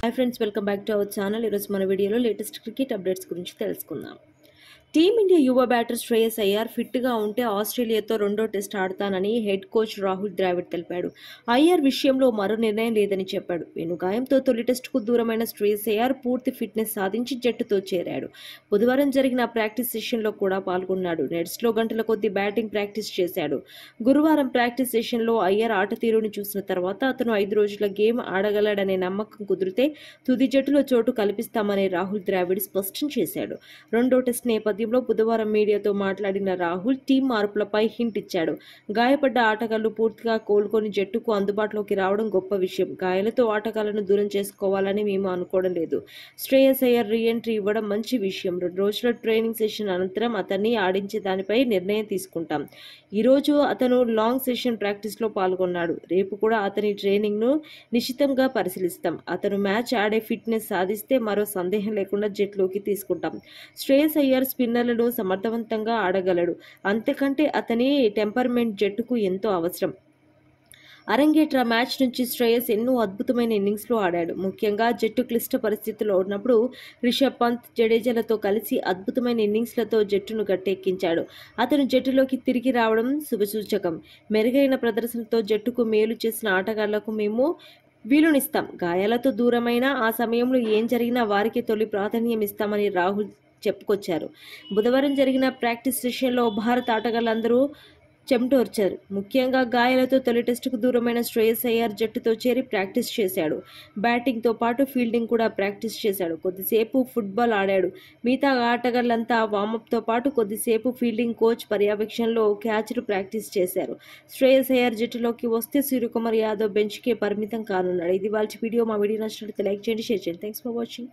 hi friends welcome back to our channel ఈరోజు మన వీడియోలో లేటెస్ట్ క్రికెట్ అప్డేట్స్ గురించి తెలుసుకుందాం టీమిండియా యువ బ్యాటర్ శ్రేయస్ అయ్యార్ ఫిట్గా ఉంటే ఆస్ట్రేలియాతో రెండో టెస్ట్ ఆడతానని హెడ్ కోచ్ రాహుల్ ద్రావిడ్ తెలిపాడు అయ్యార్ విషయంలో మరో నిర్ణయం లేదని చెప్పాడు వెనుగాయంతో తొలి టెస్టుకు దూరమైన శ్రేయస్ అయ్యార్ పూర్తి ఫిట్నెస్ సాధించి జట్టుతో చేరాడు బుధవారం జరిగిన ప్రాక్టీస్ సెషన్లో కూడా పాల్గొన్నాడు నెట్స్లో గంటల కొద్ది బ్యాటింగ్ ప్రాక్టీస్ చేశాడు గురువారం ప్రాక్టీస్ సెషన్లో అయ్యర్ ఆట తీరుని చూసిన తర్వాత అతను ఐదు రోజుల గేమ్ ఆడగలడనే నమ్మకం కుదిరితే తుది జట్టులో చోటు కల్పిస్తామని రాహుల్ ద్రావిడ్ స్పష్టం చేశాడు రెండో టెస్ట్ నేపథ్యంలో బుధవారం మీడియాతో మాట్లాడిన రాహుల్ టీం మార్పులపై హింట్ ఇచ్చాడు గాయపడ్డ ఆటగాళ్లు పూర్తిగా కోలుకొని జట్టుకు అందుబాటులోకి రావడం గొప్ప విషయం గాయాలతో ఆటగాళ్లను దూరం చేసుకోవాలని మేము అనుకోవడం లేదు శ్రేయస్ అయ్యర్ రీఎంట్రీ ఇవ్వడం మంచి విషయం రెండు రోజుల ట్రైనింగ్ సెషన్ అనంతరం అతన్ని ఆడించే దానిపై నిర్ణయం తీసుకుంటాం ఈరోజు అతను లాంగ్ సెషన్ ప్రాక్టీస్లో పాల్గొన్నాడు రేపు కూడా అతని ట్రైనింగ్ను నిశ్చితంగా పరిశీలిస్తాం అతను మ్యాచ్ ఆడే ఫిట్నెస్ సాధిస్తే మరో సందేహం లేకుండా జట్లోకి తీసుకుంటాం శ్రేయస్ అయ్యర్ స్పిన్నర్లను సమర్థవంతంగా ఆడగలడు అంతకంటే అతని టెంపర్మెంట్ జట్టుకు ఎంతో అవసరం అరంగేట్ర మ్యాచ్ నుంచి శ్రేయస్ ఎన్నో అద్భుతమైన ఇన్నింగ్స్లో ఆడాడు ముఖ్యంగా జట్టు క్లిష్ట పరిస్థితుల్లో ఉన్నప్పుడు రిషబ్ పంత్ జడేజాలతో కలిసి అద్భుతమైన ఇన్నింగ్స్లతో జట్టును గట్టెక్కించాడు అతను జట్టులోకి తిరిగి రావడం శుభసూచకం మెరుగైన ప్రదర్శనతో జట్టుకు మేలు చేసిన ఆటగాళ్లకు మేము వీలునిస్తాం గాయాలతో దూరమైన ఆ సమయంలో ఏం జరిగినా వారికి తొలి ప్రాధాన్యం ఇస్తామని రాహుల్ చెప్పుకొచ్చారు బుధవారం జరిగిన ప్రాక్టీస్ సెషన్లో భారత ఆటగాళ్ళందరూ చెమటోర్చారు ముఖ్యంగా గాయాలతో తొలి టెస్టుకు దూరమైన శ్రేయస్ అయ్యార్ జట్టుతో చేరి ప్రాక్టీస్ చేశాడు బ్యాటింగ్తో పాటు ఫీల్డింగ్ కూడా ప్రాక్టీస్ చేశాడు కొద్దిసేపు ఫుట్బాల్ ఆడాడు మిగతా ఆటగాళ్ళంతా వామప్తో పాటు కొద్దిసేపు ఫీల్డింగ్ కోచ్ పర్యవేక్షణలో క్యాచ్లు ప్రాక్టీస్ చేశారు శ్రేయస్ అయ్యార్ జట్టులోకి వస్తే సూర్యకుమార్ యాదవ్ బెంచ్కే పరిమితం కానున్నాడు ఇది వాళ్ళ వీడియో మా వీడియో నచ్చినట్లయితే లైక్ చేయండి షేర్ చేయండి థ్యాంక్స్ ఫర్ వాచింగ్